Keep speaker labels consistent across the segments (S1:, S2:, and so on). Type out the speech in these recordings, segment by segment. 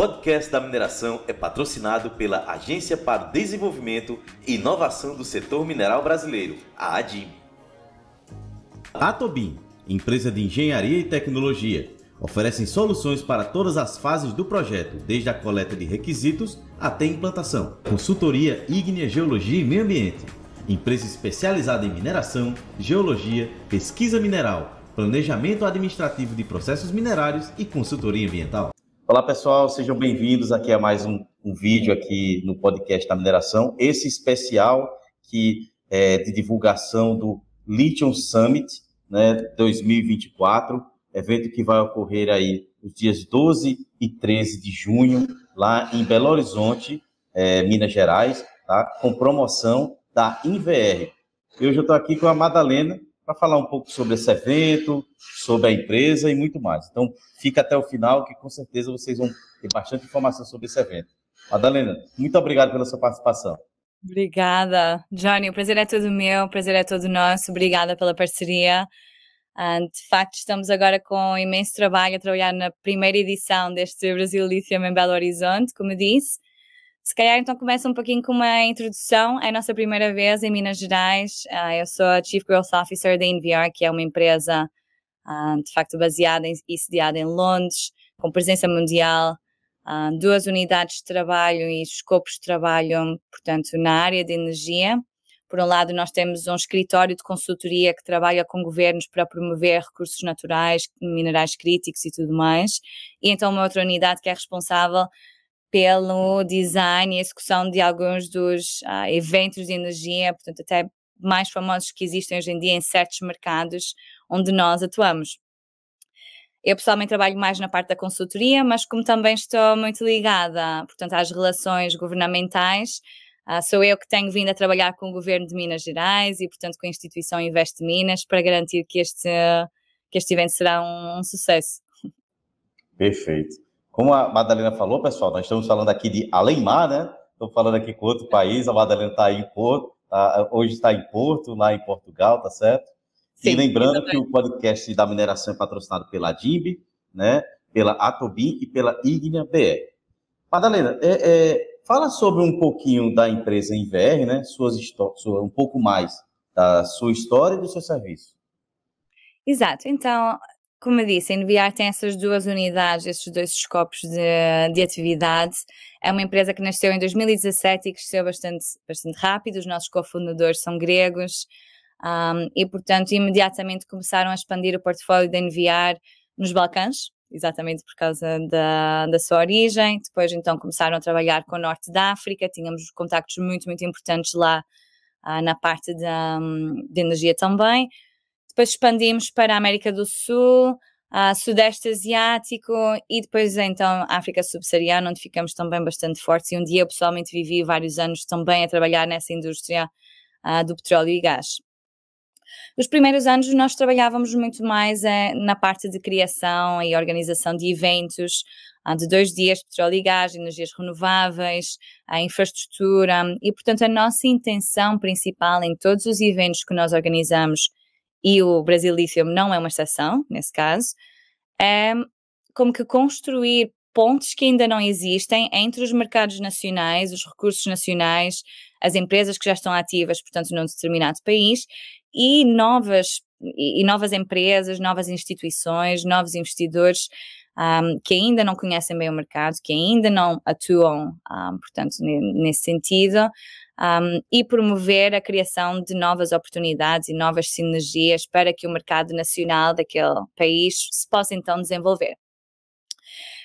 S1: podcast da mineração é patrocinado pela Agência para o Desenvolvimento e Inovação do Setor Mineral Brasileiro, a ADIM. A Tobin, empresa de engenharia e tecnologia, oferecem soluções para todas as fases do projeto, desde a coleta de requisitos até a implantação. Consultoria Ignea Geologia e Meio Ambiente, empresa especializada em mineração, geologia, pesquisa mineral, planejamento administrativo de processos minerários e consultoria ambiental. Olá pessoal, sejam bem-vindos aqui a mais um, um, vídeo aqui no podcast da mineração. Esse especial que é de divulgação do Lithium Summit, né, 2024, evento que vai ocorrer aí nos dias 12 e 13 de junho lá em Belo Horizonte, é, Minas Gerais, tá? Com promoção da E Hoje eu estou aqui com a Madalena, para falar um pouco sobre esse evento, sobre a empresa e muito mais. Então, fica até o final, que com certeza vocês vão ter bastante informação sobre esse evento. Madalena, muito obrigado pela sua participação.
S2: Obrigada, Johnny. O prazer é todo meu, o prazer é todo nosso. Obrigada pela parceria. Ah, de facto, estamos agora com imenso trabalho a trabalhar na primeira edição deste Brasil Lithium em Belo Horizonte, como disse. Se calhar então começa um pouquinho com uma introdução. É a nossa primeira vez em Minas Gerais. Ah, eu sou a Chief Growth Officer da NVR, que é uma empresa ah, de facto baseada em, e sediada em Londres, com presença mundial, ah, duas unidades de trabalho e escopos de trabalho, portanto, na área de energia. Por um lado, nós temos um escritório de consultoria que trabalha com governos para promover recursos naturais, minerais críticos e tudo mais. E então, uma outra unidade que é responsável pelo design e execução de alguns dos uh, eventos de energia, portanto, até mais famosos que existem hoje em dia em certos mercados onde nós atuamos. Eu pessoalmente trabalho mais na parte da consultoria, mas como também estou muito ligada, portanto, às relações governamentais, uh, sou eu que tenho vindo a trabalhar com o governo de Minas Gerais e, portanto, com a instituição Investe Minas para garantir que este, que este evento será um, um sucesso.
S1: Perfeito. Como a Madalena falou, pessoal, nós estamos falando aqui de Alemar, né? Estou falando aqui com outro país, a Madalena está em Porto, tá, hoje está em Porto, lá em Portugal, tá certo? Sim, e lembrando que o podcast da mineração é patrocinado pela DIB, né? Pela Atobin e pela Ignia BR. Madalena, é, é, fala sobre um pouquinho da empresa Inver, né? Suas histórias, um pouco mais da sua história e do seu serviço.
S2: Exato. Então, como eu disse, a NVR tem essas duas unidades, esses dois escopos de, de, atividade. É uma empresa que nasceu em 2017 e cresceu bastante, bastante rápido. Os nossos cofundadores são gregos um, e, portanto, imediatamente começaram a expandir o portfólio da NVR nos Balcãs, exatamente por causa da, da sua origem. Depois, então, começaram a trabalhar com o norte da África. Tínhamos contactos muito, muito importantes lá uh, na parte da, hum, de energia também depois expandimos para a América do Sul, a Sudeste Asiático e depois então África Subsaariana, onde ficamos também bastante fortes e um dia eu pessoalmente vivi vários anos também a trabalhar nessa indústria uh, do petróleo e gás. Nos primeiros anos nós trabalhávamos muito mais eh, na parte de criação e organização de eventos ah, de dois dias, petróleo e gás, energias renováveis, a infraestrutura e, portanto, a nossa intenção principal em todos os eventos que nós organizamos e o Brasilício não é uma exceção, nesse caso, é como que construir pontes que ainda não existem entre os mercados nacionais, os recursos nacionais, as empresas que já estão ativas, portanto, num determinado país, e novas, e, novas empresas, novas instituições, novos investidores um, que ainda não conhecem bem o mercado, que ainda não atuam, um, portanto, nesse sentido, um, e promover a criação de novas oportunidades e novas sinergias para que o mercado nacional daquele país se possa então desenvolver.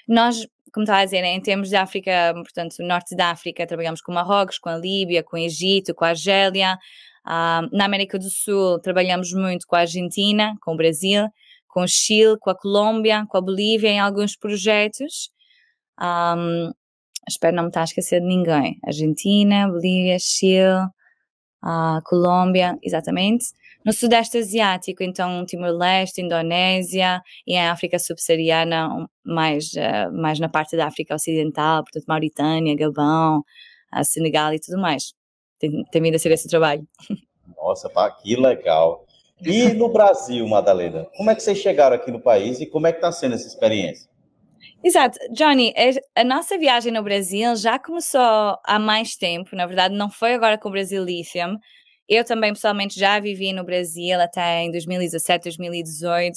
S2: Nós como estava a dizer, em termos de África, portanto, norte da África, trabalhamos com Marrocos, com a Líbia, com o Egito, com a Argélia. na América do Sul, trabalhamos muito com a Argentina, com o Brasil com o Chile, com a Colômbia, com a Bolívia em alguns projetos. Um, espero não me estar a esquecer de ninguém. Argentina, Bolívia, Chile, uh, Colômbia, exatamente. No Sudeste Asiático, então Timor-Leste, Indonésia e em África Subsaariana, mais, uh, mais na parte da África Ocidental, portanto Mauritânia, Gabão, uh, Senegal e tudo mais. Tem, tem vindo a ser esse trabalho.
S1: Nossa, pá, que legal. E no Brasil, Madalena, como é que vocês chegaram aqui no país e como é que está sendo essa experiência?
S2: Exato. Johnny, é, a nossa viagem no Brasil já começou há mais tempo, na verdade, não foi agora com o Brasil Lithium. Eu também, pessoalmente, já vivi no Brasil até em 2017, 2018.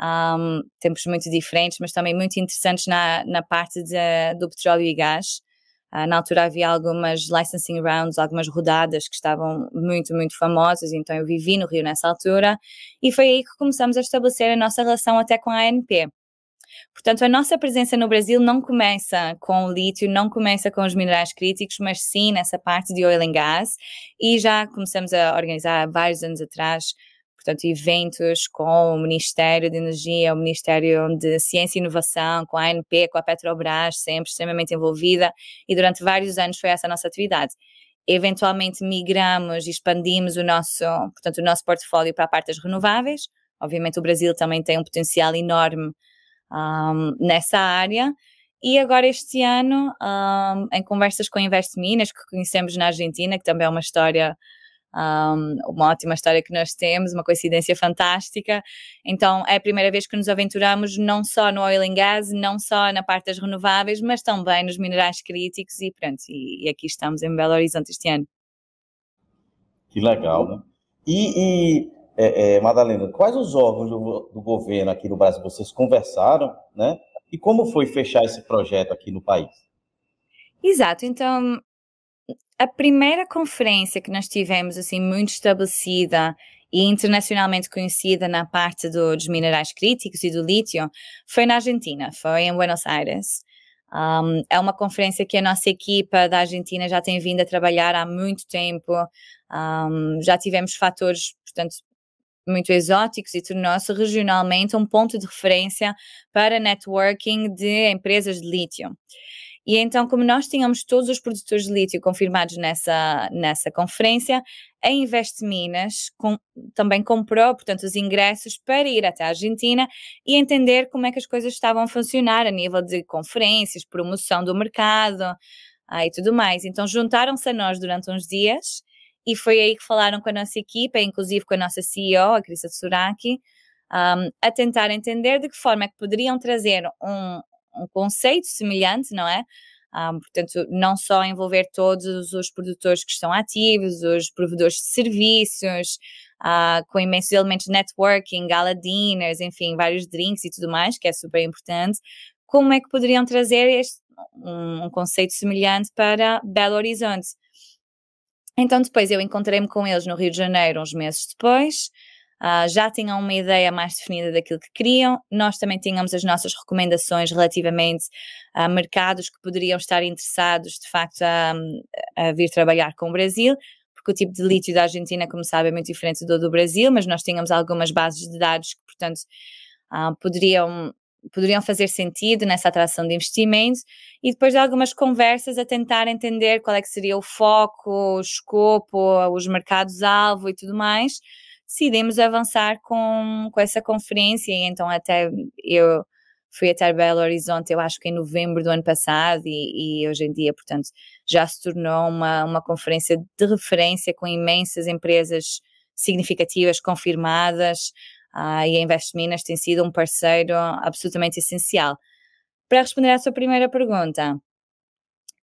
S2: Um, tempos muito diferentes, mas também muito interessantes na, na parte de, do petróleo e gás. Uh, na altura havia algumas licensing rounds, algumas rodadas que estavam muito, muito famosas, então eu vivi no Rio nessa altura e foi aí que começamos a estabelecer a nossa relação até com a ANP. Portanto, a nossa presença no Brasil não começa com o lítio, não começa com os minerais críticos, mas sim nessa parte de oil and gas. E já começamos a organizar vários anos atrás portanto, eventos com o Ministério de Energia, o Ministério de Ciência e Inovação, com a ANP, com a Petrobras, sempre extremamente envolvida, e durante vários anos foi essa a nossa atividade. Eventualmente migramos e expandimos o nosso, portanto, o nosso portfólio para a parte das renováveis. Obviamente o Brasil também tem um potencial enorme um, nessa área. E agora este ano, um, em conversas com a Invest Minas, que conhecemos na Argentina, que também é uma história um, uma ótima história que nós temos, uma coincidência fantástica. Então é a primeira vez que nos aventuramos não só no oil and gas, não só na parte das renováveis, mas também nos minerais críticos e pronto, e, e aqui estamos em Belo Horizonte este ano.
S1: Que legal, né? E, e é, é, Madalena, quais os órgãos do, do governo aqui no Brasil vocês conversaram, né? E como foi fechar esse projeto aqui no país?
S2: Exato, então a primeira conferência que nós tivemos, assim, muito estabelecida e internacionalmente conhecida na parte dos minerais críticos e do lítio, foi na Argentina, foi em Buenos Aires. Um, é uma conferência que a nossa equipa da Argentina já tem vindo a trabalhar há muito tempo. Um, já tivemos fatores, portanto, muito exóticos e tornou-se regionalmente um ponto de referência para networking de empresas de lítio. E então, como nós tínhamos todos os produtores de lítio confirmados nessa, nessa conferência, a Invest Minas com, também comprou, portanto, os ingressos para ir até a Argentina e entender como é que as coisas estavam a funcionar a nível de conferências, promoção do mercado aí ah, e tudo mais. Então, juntaram-se a nós durante uns dias e foi aí que falaram com a nossa equipa, inclusive com a nossa CEO, a Crisa Tsuraki, um, ah, a tentar entender de que forma é que poderiam trazer um, um conceito semelhante, não é? Um, portanto, não só envolver todos os produtores que estão ativos, os provedores de serviços, uh, com imensos elementos de networking, gala dinners, enfim, vários drinks e tudo mais, que é super importante. Como é que poderiam trazer este, um, um conceito semelhante para Belo Horizonte? Então, depois eu encontrei-me com eles no Rio de Janeiro, uns meses depois uh, já tinham uma ideia mais definida daquilo que queriam. Nós também tínhamos as nossas recomendações relativamente a mercados que poderiam estar interessados, de facto, a, a vir trabalhar com o Brasil, porque o tipo de lítio da Argentina, como sabe, é muito diferente do do Brasil, mas nós tínhamos algumas bases de dados que, portanto, uh, poderiam poderiam fazer sentido nessa atração de investimentos e depois de algumas conversas a tentar entender qual é que seria o foco, o escopo, os mercados-alvo e tudo mais decidimos avançar com, com essa conferência. E então, até eu fui até Belo Horizonte, eu acho que em novembro do ano passado, e, e, hoje em dia, portanto, já se tornou uma, uma conferência de referência com imensas empresas significativas confirmadas. Uh, e a Invest Minas tem sido um parceiro absolutamente essencial. Para responder à sua primeira pergunta,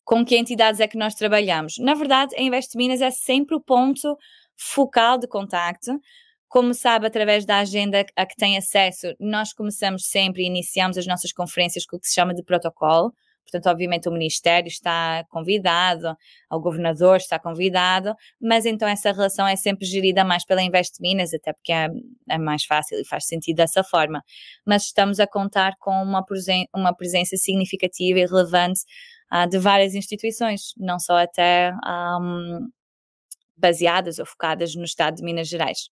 S2: com que entidades é que nós trabalhamos? Na verdade, a Invest Minas é sempre o ponto focal de contacto. Como sabe, através da agenda a que tem acesso, nós começamos sempre e iniciamos as nossas conferências com o que se chama de protocolo. Portanto, obviamente, o Ministério está convidado, o Governador está convidado, mas então essa relação é sempre gerida mais pela Invest Minas, até porque é, é mais fácil e faz sentido dessa forma. Mas estamos a contar com uma, presen uma presença significativa e relevante uh, de várias instituições, não só até um, baseadas ou focadas no estado de Minas Gerais.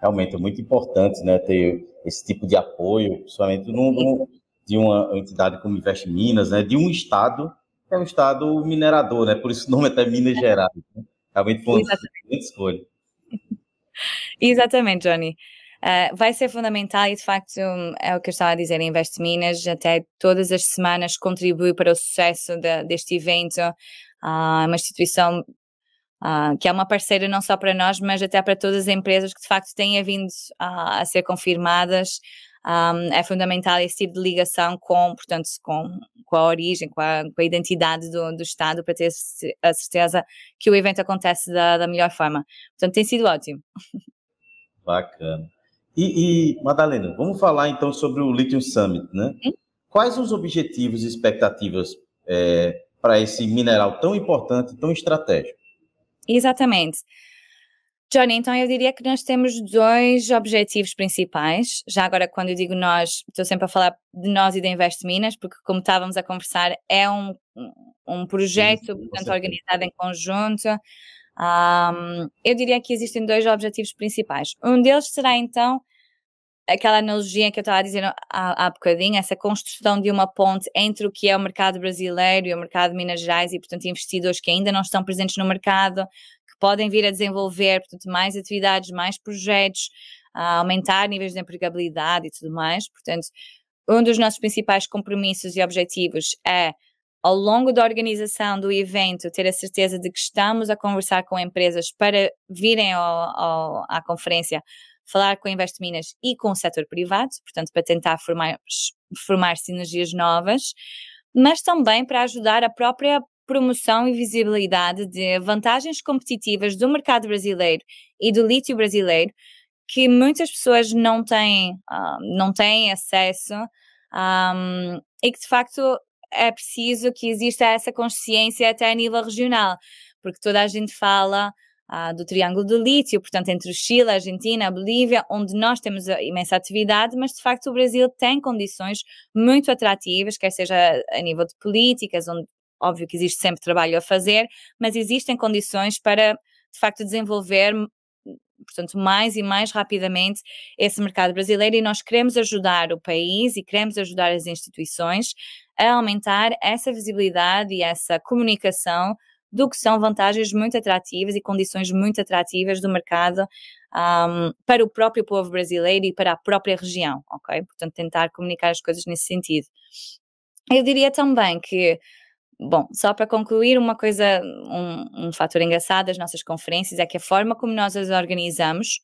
S1: Realmente é muito importante né, ter esse tipo de apoio, principalmente de uma entidade como Invest Minas, né, de um estado que é um estado minerador, né, por isso o nome até Minas Gerais. Né? Realmente foi uma excelente escolha.
S2: Exatamente, Johnny. Uh, vai ser fundamental e, de facto, é o que eu estava a dizer, Invest Minas até todas as semanas contribui para o sucesso de, deste evento. Uh, uma instituição Uh, que é uma parceira não só para nós, mas até para todas as empresas que de facto têm vindo uh, a ser confirmadas. Um, ah, é fundamental esse tipo de ligação com, portanto, com, com a origem, com a, com a identidade do, do, Estado, para ter a certeza que o evento acontece da, da melhor forma. Portanto, tem sido ótimo.
S1: Bacana. E, e, Madalena, vamos falar então sobre o Lithium Summit, né? Hum? Quais os objetivos e expectativas é, para esse mineral tão importante, tão estratégico?
S2: Exatamente. Johnny, então eu diria que nós temos dois objetivos principais. Já agora, quando eu digo nós, estou sempre a falar de nós e da Invest Minas, porque, como estávamos a conversar, é um, um projeto sim, portanto, organizado em conjunto. Um, eu diria que existem dois objetivos principais. Um deles será, então, aquela analogia que eu estava a dizer há, há bocadinho, essa construção de uma ponte entre o que é o mercado brasileiro e o mercado de Minas Gerais e, portanto, investidores que ainda não estão presentes no mercado, que podem vir a desenvolver, portanto, mais atividades, mais projetos, a aumentar níveis de empregabilidade e tudo mais. Portanto, um dos nossos principais compromissos e objetivos é ao longo da organização do evento, ter a certeza de que estamos a conversar com empresas para virem ao, ao, à conferência falar com a Invest Minas e com o setor privado, portanto, para tentar formar, formar sinergias novas, mas também para ajudar a própria promoção e visibilidade de vantagens competitivas do mercado brasileiro e do lítio brasileiro que muitas pessoas não têm, ah, não têm acesso um, e que de facto é preciso que exista essa consciência até a nível regional, porque toda a gente fala ah, do Triângulo do Lítio, portanto, entre o Chile, a Argentina, a Bolívia, onde nós temos ah, imensa atividade, mas de facto o Brasil tem condições muito atrativas, quer seja a nível de políticas, onde óbvio que existe sempre trabalho a fazer, mas existem condições para de facto desenvolver hum, portanto, mais e mais rapidamente esse mercado brasileiro e nós queremos ajudar o país e queremos ajudar as instituições a aumentar essa visibilidade e essa comunicação do que são vantagens muito atrativas e condições muito atrativas do mercado um, para o próprio povo brasileiro e para a própria região, ok? Portanto, tentar comunicar as coisas nesse sentido. Eu diria também que bom, só para concluir, uma coisa, um, um fator engraçado das nossas conferências é que a forma como nós as organizamos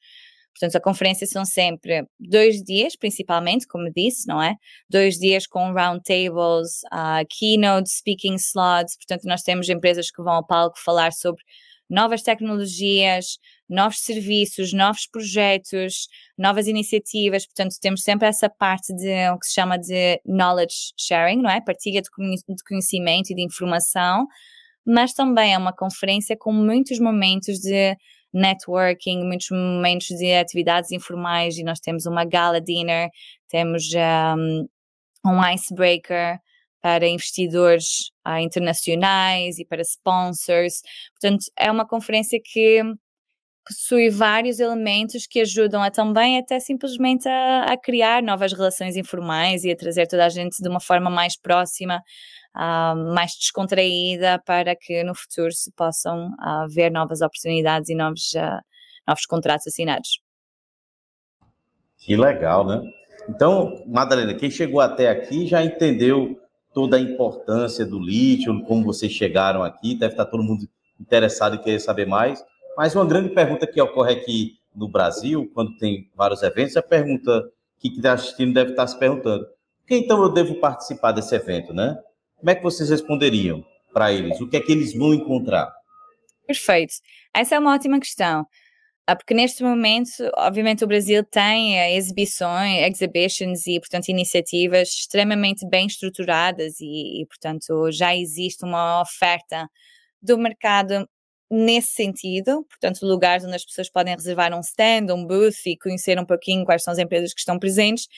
S2: Portanto, a conferência são sempre dois dias, principalmente, como disse, não é? Dois dias com roundtables, uh, ah, keynote, speaking slots. Portanto, nós temos empresas que vão ao palco falar sobre novas tecnologias, novos serviços, novos projetos, novas iniciativas. Portanto, temos sempre essa parte de o que se chama de knowledge sharing, não é? Partilha de conhecimento e de informação. Mas também é uma conferência com muitos momentos de networking, muitos momentos de atividades informais e nós temos uma gala dinner, temos um, um icebreaker para investidores ah, internacionais e para sponsors. Portanto, é uma conferência que possui vários elementos que ajudam a também até simplesmente a, a, criar novas relações informais e a trazer toda a gente de uma forma mais próxima, uh, mais descontraída, para que no futuro se possam uh, ver novas oportunidades e novos, uh, novos contratos assinados.
S1: Que legal, né? Então, Madalena, quem chegou até aqui já entendeu toda a importância do lítio, como vocês chegaram aqui, deve estar todo mundo interessado e querer saber mais. Mas uma grande pergunta que ocorre aqui no Brasil, quando tem vários eventos, é a pergunta que quem está assistindo deve estar tá se perguntando: por que então eu devo participar desse evento, né? Como é que vocês responderiam para eles? O que é que eles vão encontrar?
S2: Perfeito. Essa é uma ótima questão. Ah, porque neste momento, obviamente, o Brasil tem eh, exibições, exhibitions e, portanto, iniciativas extremamente bem estruturadas e, e portanto, já existe uma oferta do mercado nesse sentido, portanto, lugares onde as pessoas podem reservar um stand, um booth e conhecer um pouquinho quais são as empresas que estão presentes,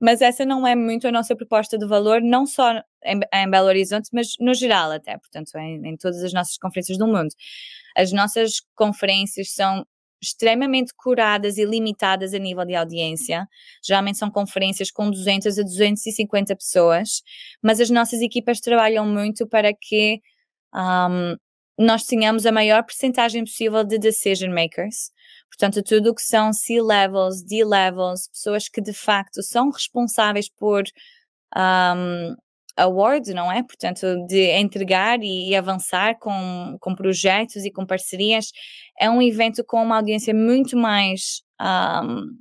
S2: mas essa não é muito a nossa proposta de valor, não só em, em Belo Horizonte, mas no geral até, portanto, em, em todas as nossas conferências do mundo. As nossas conferências são extremamente curadas e limitadas a nível de audiência. Geralmente são conferências com 200 a 250 pessoas, mas as nossas equipas trabalham muito para que um, nós tenhamos a maior percentagem possível de decision makers. Portanto, tudo o que são C-levels, D-levels, pessoas que de facto são responsáveis por um, awards, não é? Portanto, de entregar e, e, avançar com, com projetos e com parcerias, é um evento com uma audiência muito mais um,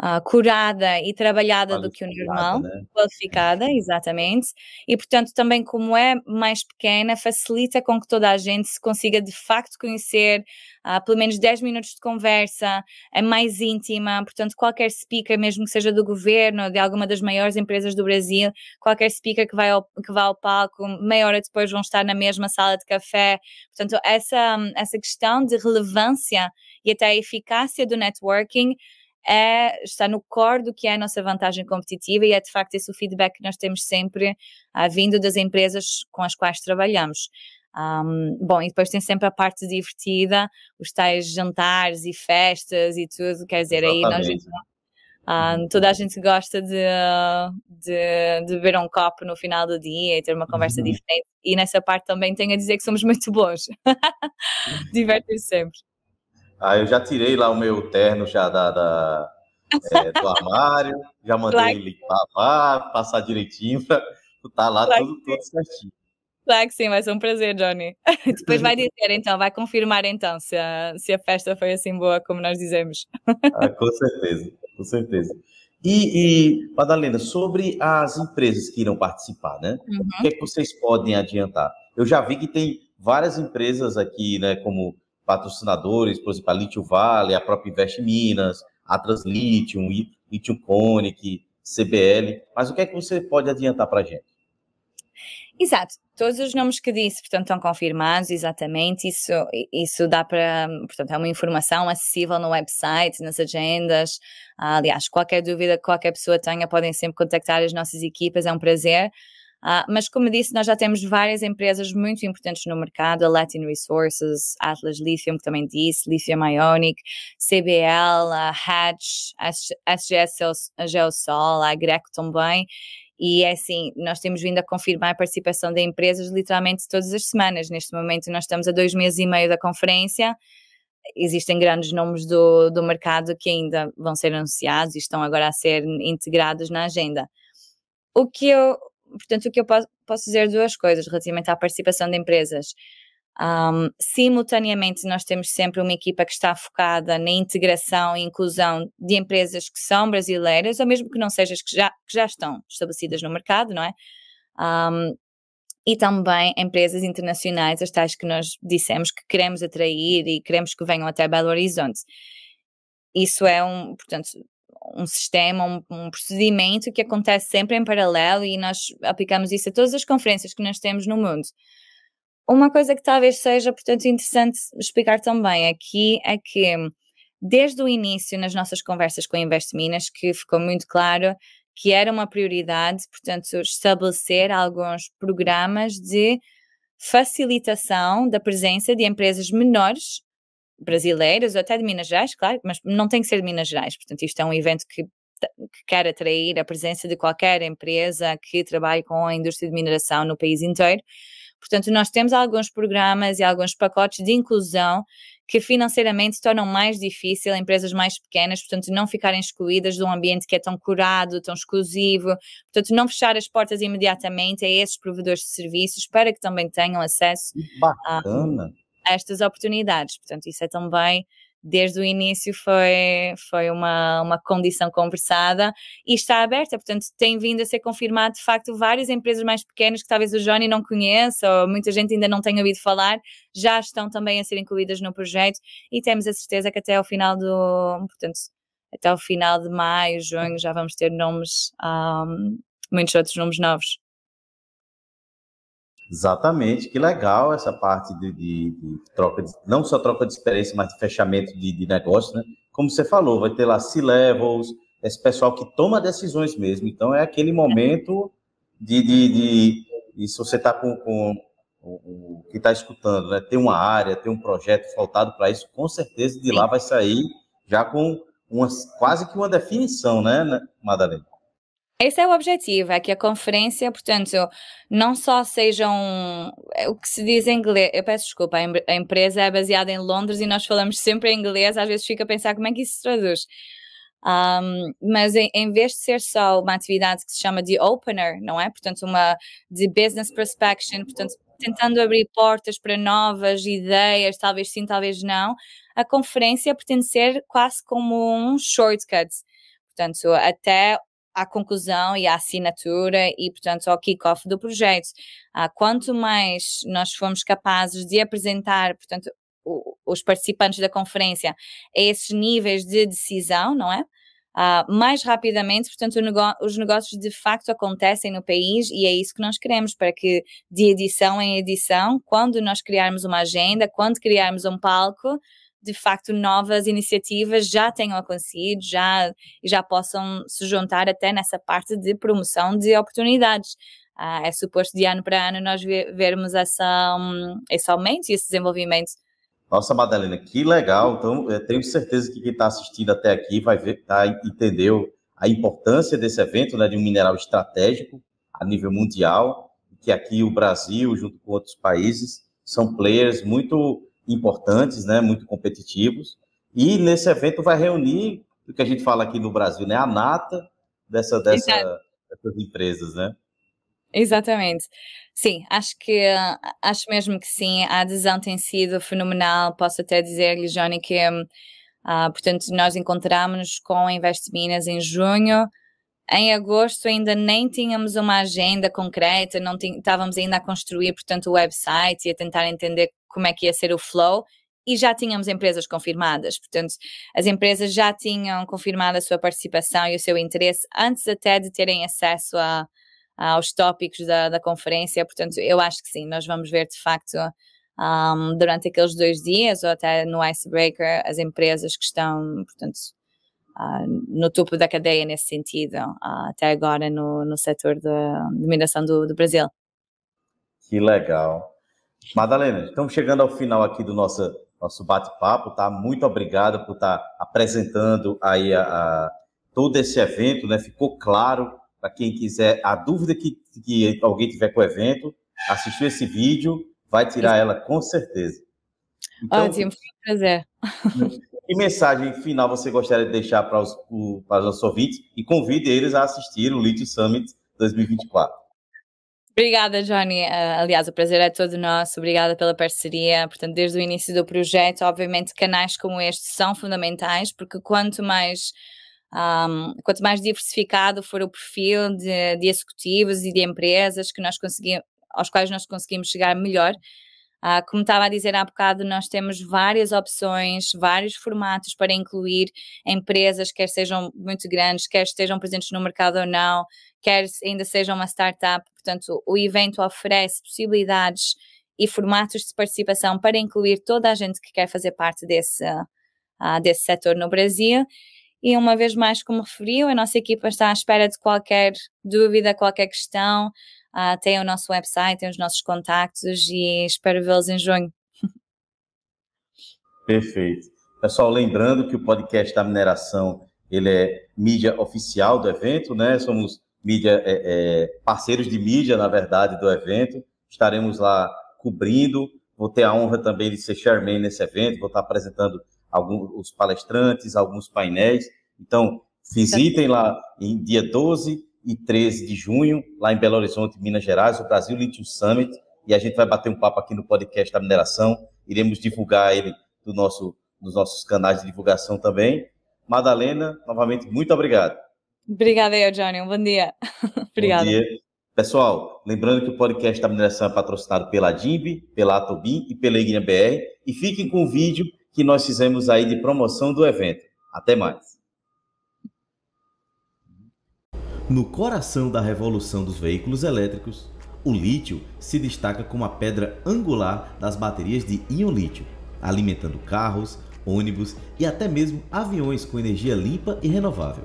S2: uh, curada e trabalhada do que o normal, né? qualificada, exatamente. E, portanto, também como é mais pequena, facilita com que toda a gente se consiga de facto conhecer, uh, pelo menos 10 minutos de conversa, é mais íntima. Portanto, qualquer speaker, mesmo que seja do governo, de alguma das maiores empresas do Brasil, qualquer speaker que, vai ao, que vá ao palco, meia hora depois vão estar na mesma sala de café. Portanto, essa, essa questão de relevância e até a eficácia do networking é, está no core do que é a nossa vantagem competitiva e é de facto esse o feedback que nós temos sempre ah, vindo das empresas com as quais trabalhamos. Um, bom, e depois tem sempre a parte divertida, os tais jantares e festas e tudo, quer dizer, Exatamente. aí nós. Um, ah, toda a gente gosta de, de, de, beber um copo no final do dia e ter uma conversa uhum. diferente. E nessa parte também tenho a dizer que somos muito bons. Divertem-se sempre.
S1: Aí eu já tirei lá o meu terno já da, da é, do armário, já mandei ele lavar, passar direitinho para tá lá claro tudo, tudo certinho.
S2: Claro que sim, vai ser é um prazer, Johnny. Depois vai dizer então, vai confirmar então se a, se a festa foi assim boa como nós dizemos.
S1: Ah, com certeza, com certeza. E, e, Madalena, sobre as empresas que irão participar, né? Uhum. O que, é que vocês podem adiantar? Eu já vi que tem várias empresas aqui, né, como patrocinadores, por exemplo, a Lítio Vale, a própria Invest Minas, a Lithium, Lítio Conic, CBL. Mas o que é que você pode adiantar para a gente?
S2: Exato, todos os nomes que disse, portanto, estão confirmados, exatamente, isso, isso dá para, portanto, é uma informação acessível no website, nas agendas, ah, aliás, qualquer dúvida que qualquer pessoa tenha, podem sempre contactar as nossas equipas, é um prazer, Uh, mas, como disse, nós já temos várias empresas muito importantes no mercado, a Latin Resources, Atlas Lithium, que também disse, Lithium Ionic, CBL, a Hatch, a SGS a Geosol, a Greco também. E é assim, nós temos vindo a confirmar a participação de empresas literalmente todas as semanas. Neste momento, nós estamos a dois meses e meio da conferência. Existem grandes nomes do, do mercado que ainda vão ser anunciados e estão agora a ser integrados na agenda. O que eu, portanto, o que eu posso, posso dizer duas coisas relativamente à participação de empresas. Um, simultaneamente, nós temos sempre uma equipa que está focada na integração e inclusão de empresas que são brasileiras, ou mesmo que não sejam as que já, que já estão estabelecidas no mercado, não é? Um, e também empresas internacionais, as tais que nós dissemos que queremos atrair e queremos que venham até Belo Horizonte. Isso é um, portanto, um sistema, um, um, procedimento que acontece sempre em paralelo e nós aplicamos isso a todas as conferências que nós temos no mundo. Uma coisa que talvez seja, portanto, interessante explicar também aqui é que, desde o início, nas nossas conversas com a Invest Minas, que ficou muito claro que era uma prioridade, portanto, estabelecer alguns programas de facilitação da presença de empresas menores brasileiras ou até de Minas Gerais, claro, mas não tem que ser de Minas Gerais. Portanto, isto é um evento que, que quer atrair a presença de qualquer empresa que trabalhe com a indústria de mineração no país inteiro. Portanto, nós temos alguns programas e alguns pacotes de inclusão que financeiramente tornam mais difícil empresas mais pequenas, portanto, não ficarem excluídas de um ambiente que é tão curado, tão exclusivo, portanto, não fechar as portas imediatamente a esses provedores de serviços para que também tenham acesso.
S1: Bacana. A
S2: estas oportunidades. Portanto, isso é também desde o início foi, foi uma, uma condição conversada e está aberta, portanto tem vindo a ser confirmado de facto várias empresas mais pequenas que talvez o Johnny não conheça ou muita gente ainda não tenha ouvido falar, já estão também a ser incluídas no projeto e temos a certeza que até ao final do, portanto, até ao final de maio, junho já vamos ter nomes, um, muitos outros nomes novos.
S1: Exatamente, que legal essa parte de, de, de troca, de, não só troca de experiência, mas de fechamento de, de negócio, né? Como você falou, vai ter lá C-Levels, esse pessoal que toma decisões mesmo. Então, é aquele momento de. de, de e se você está com, com o, o que está escutando, né? Tem uma área, tem um projeto faltado para isso, com certeza de lá vai sair já com uma, quase que uma definição, né, né Madalena?
S2: Esse é o objetivo, é que a conferência, portanto, não só seja um. É o que se diz em inglês. Eu peço desculpa, a, empresa é baseada em Londres e nós falamos sempre em inglês, às vezes fica a pensar como é que isso se traduz. Um, mas em, em, vez de ser só uma atividade que se chama de opener, não é? Portanto, uma de business prospection, portanto, tentando abrir portas para novas ideias, talvez sim, talvez não, a conferência pretende ser quase como um shortcut. Portanto, até à conclusão e à assinatura e, portanto, ao kick-off do projeto. Ah, quanto mais nós formos capazes de apresentar, portanto, os participantes da conferência a esses níveis de decisão, não é? Uh, mais rapidamente, portanto, os negócios de facto acontecem no país e é isso que nós queremos, para que de edição em edição, quando nós criarmos uma agenda, quando criarmos um palco, de facto novas iniciativas já tenham acontecido, já já possam se juntar até nessa parte de promoção de oportunidades. Ah, é suposto de ano para ano nós vermos essa, hum, esse aumento e esse desenvolvimento.
S1: Nossa, Madalena, que legal. Então, tenho certeza que quem está assistindo até aqui vai ver, tá, entendeu a importância desse evento, né, de um mineral estratégico a nível mundial, que aqui o Brasil, junto com outros países, são players muito importantes, né, muito competitivos. E nesse evento vai reunir o que a gente fala aqui no Brasil, né, a nata dessa, dessa dessas empresas, né?
S2: Exatamente. Sim, acho que ah, acho mesmo que sim. A adesão tem sido fenomenal. Posso até dizer-lhe, Johnny, que uh, portanto nós encontramos com a Invest Minas em junho em agosto ainda nem tínhamos uma agenda concreta, não estávamos ainda a construir, portanto, o website e a tentar entender como é que ia ser o flow e já tínhamos empresas confirmadas. Portanto, as empresas já tinham confirmado a sua participação e o seu interesse antes até de terem acesso a, a, aos tópicos da, da, conferência. Portanto, eu acho que sim, nós vamos ver de facto um, durante aqueles dois dias ou até no Icebreaker as empresas que estão, portanto, ah, no topo da cadeia nesse sentido, ah, até agora no, no setor da mineração do, do Brasil.
S1: Que legal. Madalena, estamos chegando ao final aqui do nosso, nosso bate-papo, tá? Muito obrigado por estar apresentando aí a, a, todo esse evento, né? Ficou claro para quem quiser, a dúvida que, que alguém tiver com o evento, assistiu esse vídeo, vai tirar ela com certeza. Então, Ótimo,
S2: foi um prazer.
S1: Que mensagem final você gostaria de deixar para os, para os nossos ouvintes e convide eles a assistir o Lithium Summit 2024?
S2: Obrigada, Johnny. Eh, aliás, o prazer é todo nosso. Obrigada pela parceria. Portanto, desde o início do projeto, obviamente, canais como este são fundamentais, porque quanto mais um, quanto mais diversificado for o perfil de, de executivos e de empresas que nós conseguimos, aos quais nós conseguimos chegar melhor, ah, como estava a dizer há bocado, nós temos várias opções, vários formatos para incluir empresas, quer sejam muito grandes, quer estejam presentes no mercado ou não, quer ainda sejam uma startup. Portanto, o evento oferece possibilidades e formatos de participação para incluir toda a gente que quer fazer parte desse, uh, desse setor no Brasil. E uma vez mais, como referiu, a nossa equipa está à espera de qualquer dúvida, qualquer questão. Uh, ah, tem o nosso website, tem os nossos contactos e espero vê-los em junho.
S1: Perfeito. Pessoal, lembrando que o podcast da mineração ele é mídia oficial do evento, né? Somos mídia é, é, parceiros de mídia, na verdade, do evento. Estaremos lá cobrindo. Vou ter a honra também de ser chairman nesse evento. Vou estar apresentando alguns os palestrantes, alguns painéis. Então, tá. visitem lá em dia 12 e 13 de junho, lá em Belo Horizonte, Minas Gerais, o Brasil Lithium Summit, e a gente vai bater um papo aqui no podcast da mineração, iremos divulgar ele do nosso, nos nossos canais de divulgação também. Madalena, novamente, muito obrigado.
S2: Obrigada aí, Johnny. Um bom dia. Obrigada. Bom dia.
S1: Pessoal, lembrando que o podcast da mineração é patrocinado pela DIMB, pela Atobim e pela Ignia BR, e fiquem com o vídeo que nós fizemos aí de promoção do evento. Até mais. No coração da revolução dos veículos elétricos, o lítio se destaca como a pedra angular das baterias de íon-lítio, alimentando carros, ônibus e até mesmo aviões com energia limpa e renovável.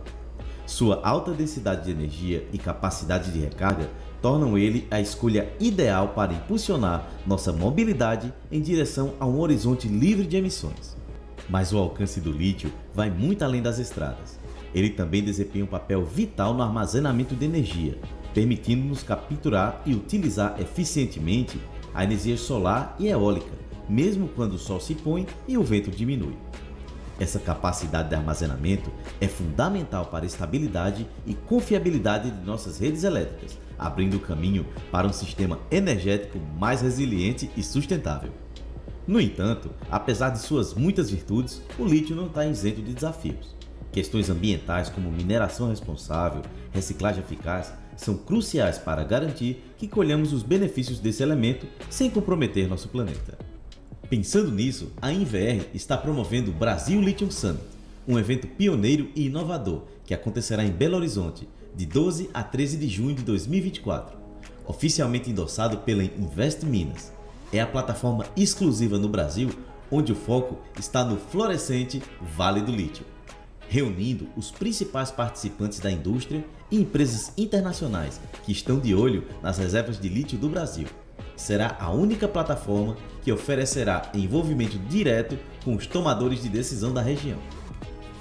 S1: Sua alta densidade de energia e capacidade de recarga tornam ele a escolha ideal para impulsionar nossa mobilidade em direção a um horizonte livre de emissões. Mas o alcance do lítio vai muito além das estradas. Ele também desempenha um papel vital no armazenamento de energia, permitindo-nos capturar e utilizar eficientemente a energia solar e eólica, mesmo quando o sol se põe e o vento diminui. Essa capacidade de armazenamento é fundamental para a estabilidade e confiabilidade de nossas redes elétricas, abrindo caminho para um sistema energético mais resiliente e sustentável. No entanto, apesar de suas muitas virtudes, o lítio não está isento de desafios. Questões ambientais como mineração responsável, reciclagem eficaz, são cruciais para garantir que colhamos os benefícios desse elemento sem comprometer nosso planeta. Pensando nisso, a INVR está promovendo o Brasil Lithium Summit, um evento pioneiro e inovador que acontecerá em Belo Horizonte, de 12 a 13 de junho de 2024. Oficialmente endossado pela Invest Minas, é a plataforma exclusiva no Brasil onde o foco está no florescente Vale do Lítio reunindo os principais participantes da indústria e empresas internacionais que estão de olho nas reservas de lítio do Brasil. Será a única plataforma que oferecerá envolvimento direto com os tomadores de decisão da região.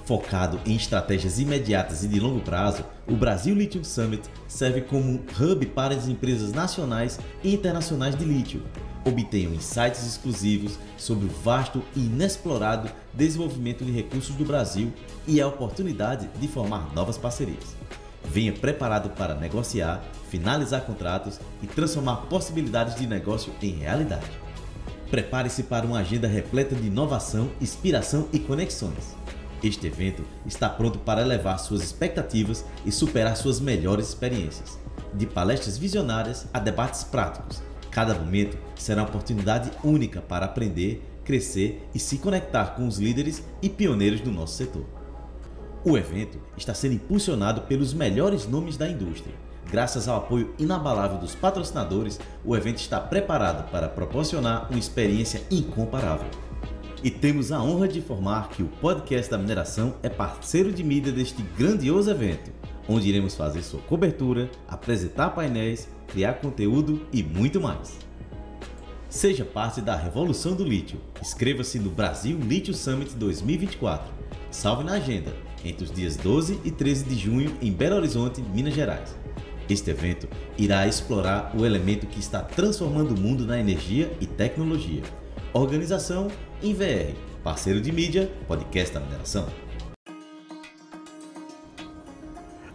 S1: Focado em estratégias imediatas e de longo prazo, o Brasil Lithium Summit serve como um hub para as empresas nacionais e internacionais de lítio. Obtenham insights exclusivos sobre o vasto e inexplorado desenvolvimento de recursos do Brasil e a oportunidade de formar novas parcerias. Venha preparado para negociar, finalizar contratos e transformar possibilidades de negócio em realidade. Prepare-se para uma agenda repleta de inovação, inspiração e conexões. Este evento está pronto para elevar suas expectativas e superar suas melhores experiências. De palestras visionárias a debates práticos, cada momento será uma oportunidade única para aprender, crescer e se conectar com os líderes e pioneiros do nosso setor. O evento está sendo impulsionado pelos melhores nomes da indústria. Graças ao apoio inabalável dos patrocinadores, o evento está preparado para proporcionar uma experiência incomparável e temos a honra de informar que o podcast da mineração é parceiro de mídia deste grandioso evento, onde iremos fazer sua cobertura, apresentar painéis, criar conteúdo e muito mais. Seja parte da revolução do lítio. Inscreva-se no Brasil Lítio Summit 2024. Salve na agenda, entre os dias 12 e 13 de junho em Belo Horizonte, Minas Gerais. Este evento irá explorar o elemento que está transformando o mundo na energia e tecnologia. Organização IVR, parceiro de mídia, podcast da mineração.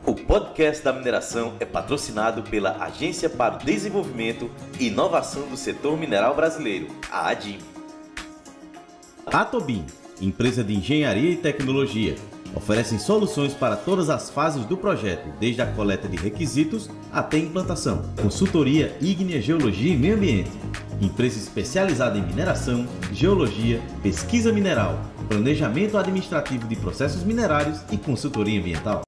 S1: O podcast da mineração é patrocinado pela Agência para o Desenvolvimento e Inovação do Setor Mineral Brasileiro, a ADIM. Tobin, empresa de engenharia e tecnologia, oferecem soluções para todas as fases do projeto, desde a coleta de requisitos até a implantação, consultoria ígnea, geologia e meio ambiente empresa especializada em mineração, geologia, pesquisa mineral, planejamento administrativo de processos minerários e consultoria ambiental.